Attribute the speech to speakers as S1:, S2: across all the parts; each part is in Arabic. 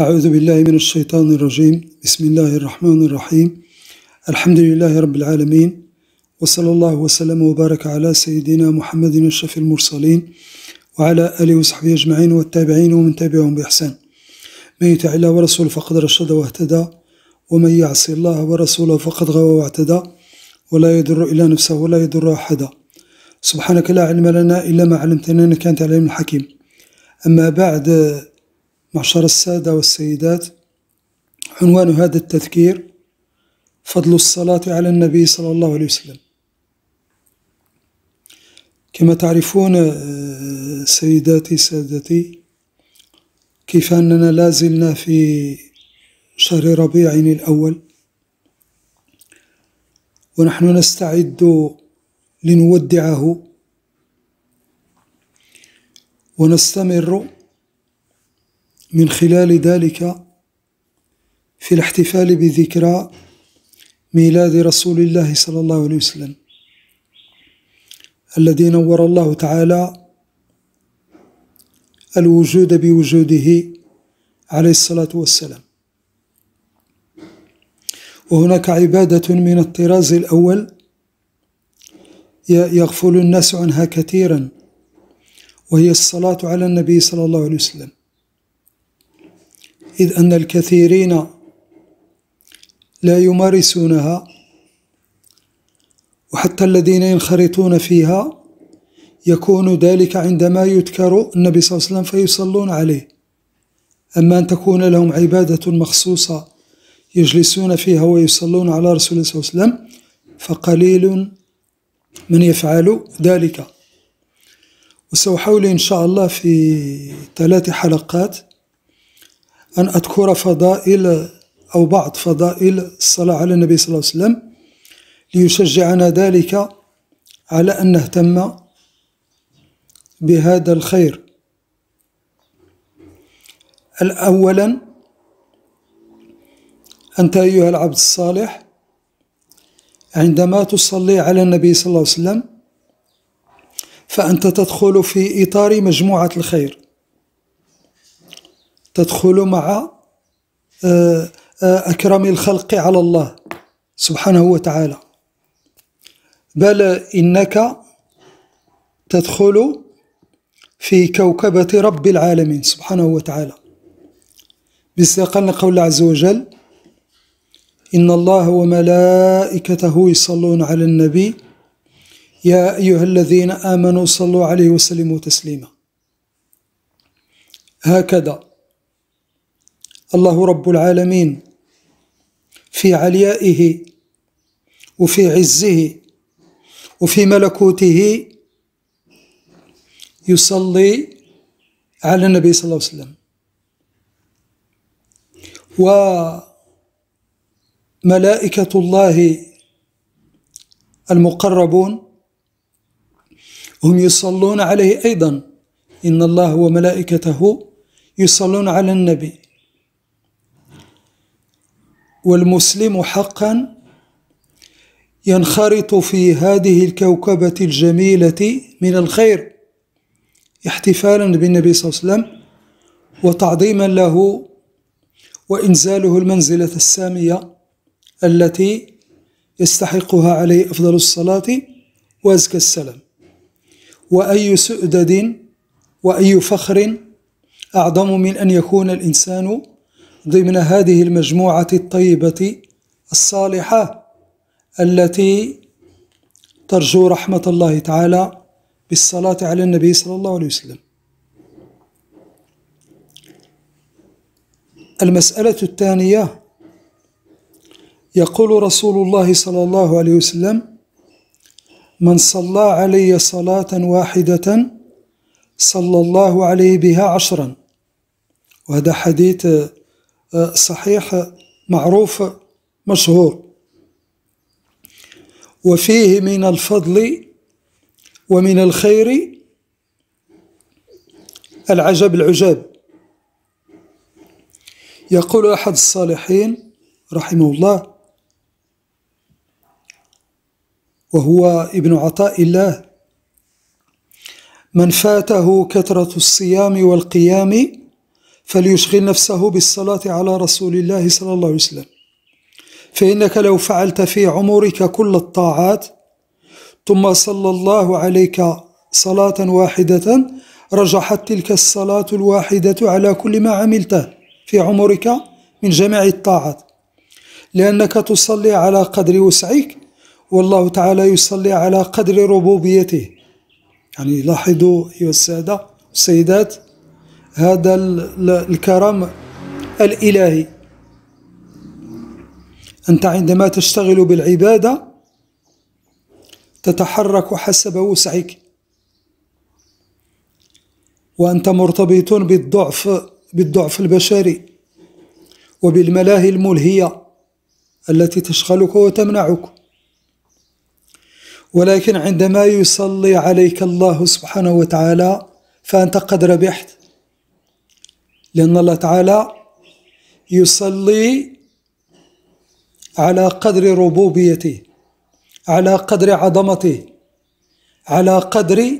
S1: أعوذ بالله من الشيطان الرجيم بسم الله الرحمن الرحيم الحمد لله رب العالمين وصلى الله وسلم وبارك على سيدنا محمد الشف المرسلين وعلى آله وصحبه أجمعين والتابعين ومن تابعهم بإحسان من يطع الله ورسوله فقد رشد واهتدى ومن يعصي الله ورسوله فقد غوى واعتدى ولا يضر إلا نفسه ولا يضر أحدا سبحانك لا علم لنا إلا ما علمتنا إنك أنت العليم الحكيم أما بعد معشر السادة والسيدات عنوان هذا التذكير فضل الصلاة على النبي صلى الله عليه وسلم كما تعرفون آه، سيداتي سادتي كيف أننا لازلنا في شهر ربيع الأول ونحن نستعد لنودعه ونستمر من خلال ذلك في الاحتفال بذكرى ميلاد رسول الله صلى الله عليه وسلم الذي نور الله تعالى الوجود بوجوده عليه الصلاة والسلام وهناك عبادة من الطراز الأول يغفل الناس عنها كثيرا وهي الصلاة على النبي صلى الله عليه وسلم إذ أن الكثيرين لا يمارسونها وحتى الذين ينخرطون فيها يكون ذلك عندما يذكر النبي صلى الله عليه وسلم فيصلون عليه أما أن تكون لهم عبادة مخصوصة يجلسون فيها ويصلون على رسول الله صلى الله عليه وسلم فقليل من يفعل ذلك وسأحاول إن شاء الله في ثلاث حلقات أن أذكر فضائل أو بعض فضائل الصلاة على النبي صلى الله عليه وسلم ليشجعنا ذلك على أن نهتم بهذا الخير الأولا أنت أيها العبد الصالح عندما تصلي على النبي صلى الله عليه وسلم فأنت تدخل في إطار مجموعة الخير تدخل مع آه، آه، أكرم الخلق على الله سبحانه وتعالى بل إنك تدخل في كوكبة رب العالمين سبحانه وتعالى باستقلنا قول الله عز وجل إن الله وملائكته يصلون على النبي يا أيها الذين آمنوا صلوا عليه وسلموا تسليما هكذا الله رب العالمين في عليائه وفي عزه وفي ملكوته يصلي على النبي صلى الله عليه وسلم وملائكة الله المقربون هم يصلون عليه أيضا إن الله وملائكته يصلون على النبي والمسلم حقا ينخرط في هذه الكوكبة الجميلة من الخير احتفالا بالنبي صلى الله عليه وسلم وتعظيما له وإنزاله المنزلة السامية التي يستحقها عليه أفضل الصلاة وأزكى السلام وأي سؤدد وأي فخر أعظم من أن يكون الإنسان ضمن هذه المجموعة الطيبة الصالحة التي ترجو رحمة الله تعالى بالصلاة على النبي صلى الله عليه وسلم المسألة الثانية يقول رسول الله صلى الله عليه وسلم من صلى علي صلاة واحدة صلى الله عليه بها عشرا وهذا حديث صحيح معروف مشهور وفيه من الفضل ومن الخير العجب العجاب يقول أحد الصالحين رحمه الله وهو ابن عطاء الله من فاته كثرة الصيام والقيام فليشغل نفسه بالصلاة على رسول الله صلى الله عليه وسلم فإنك لو فعلت في عمرك كل الطاعات ثم صلى الله عليك صلاة واحدة رجحت تلك الصلاة الواحدة على كل ما عملته في عمرك من جميع الطاعات لأنك تصلي على قدر وسعك والله تعالى يصلي على قدر ربوبيته يعني لاحظوا أيها السادة والسيدات هذا الكرم الإلهي أنت عندما تشتغل بالعبادة تتحرك حسب وسعك وأنت مرتبط بالضعف بالضعف البشري وبالملاهي الملهية التي تشغلك وتمنعك ولكن عندما يصلي عليك الله سبحانه وتعالى فأنت قد ربحت لأن الله تعالى يصلي على قدر ربوبيته على قدر عظمته على قدر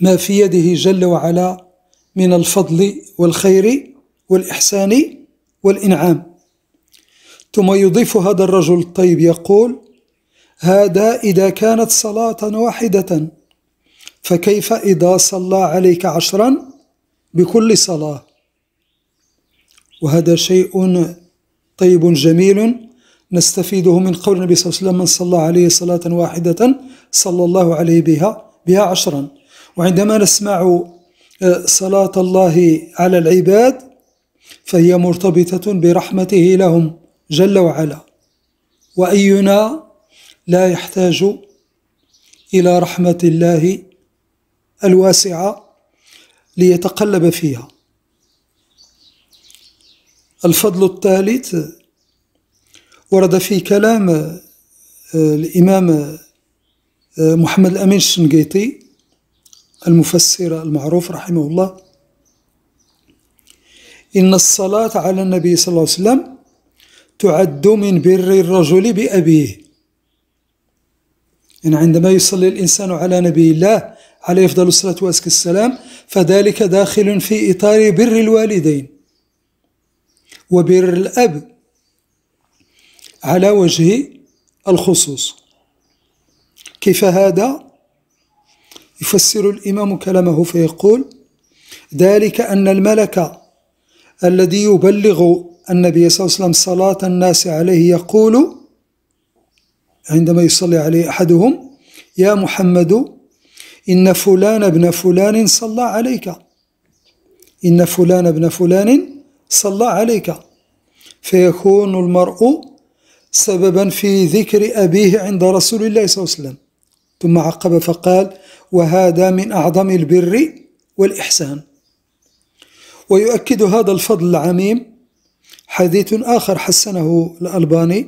S1: ما في يده جل وعلا من الفضل والخير والإحسان والإنعام ثم يضيف هذا الرجل الطيب يقول هذا إذا كانت صلاة واحدة فكيف إذا صلى عليك عشرا بكل صلاة وهذا شيء طيب جميل نستفيده من قول النبي صلى الله عليه وسلم من صلى عليه صلاة واحدة صلى الله عليه بها بها عشرا وعندما نسمع آه، صلاة الله على العباد فهي مرتبطة برحمته لهم جل وعلا وأينا لا يحتاج إلى رحمة الله الواسعة ليتقلب فيها الفضل الثالث ورد في كلام آه، الإمام آه، محمد الأمين الشنقيطي المفسر المعروف رحمه الله إن الصلاة على النبي صلى الله عليه وسلم تعد من بر الرجل بأبيه يعني عندما يصلي الإنسان على نبي الله عليه أفضل الصلاة والسلام فذلك داخل في إطار بر الوالدين وبر الأب على وجه الخصوص كيف هذا؟ يفسر الإمام كلامه فيقول ذلك أن الملك الذي يبلغ النبي صلى الله عليه وسلم صلاة الناس عليه يقول عندما يصلي عليه أحدهم يا محمد إن فلان ابن فلان صلى عليك إن فلان ابن فلان صلى عليك فيكون المرء سببا في ذكر أبيه عند رسول الله صلى الله عليه وسلم ثم عقب فقال وهذا من أعظم البر والإحسان ويؤكد هذا الفضل العميم حديث آخر حسنه الألباني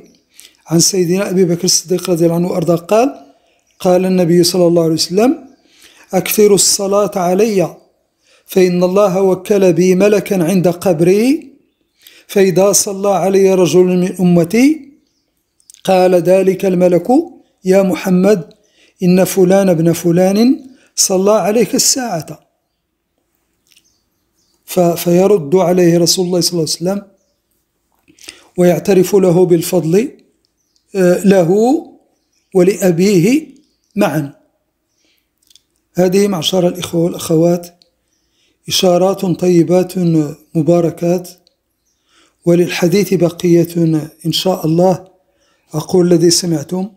S1: عن سيدنا أبي بكر الصديق رضي الله عنه وأرضاه قال قال النبي صلى الله عليه وسلم أكثروا الصلاة علي فإن الله وكل بي ملكا عند قبري فإذا صلى علي رجل من أمتي قال ذلك الملك يا محمد إن فلان ابن فلان صلى عليك الساعة فيرد عليه رسول الله صلى الله عليه وسلم ويعترف له بالفضل آه، له ولأبيه معا هذه معشار الإخوة والأخوات إشارات طيبات مباركات وللحديث بقية إن شاء الله أقول الذي سمعتم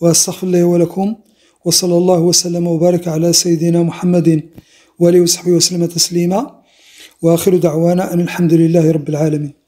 S1: وأستغفر الله ولكم وصلى الله وسلم وبارك على سيدنا محمد وآله وصحبه وسلم تسليما وآخر دعوانا أن الحمد لله رب العالمين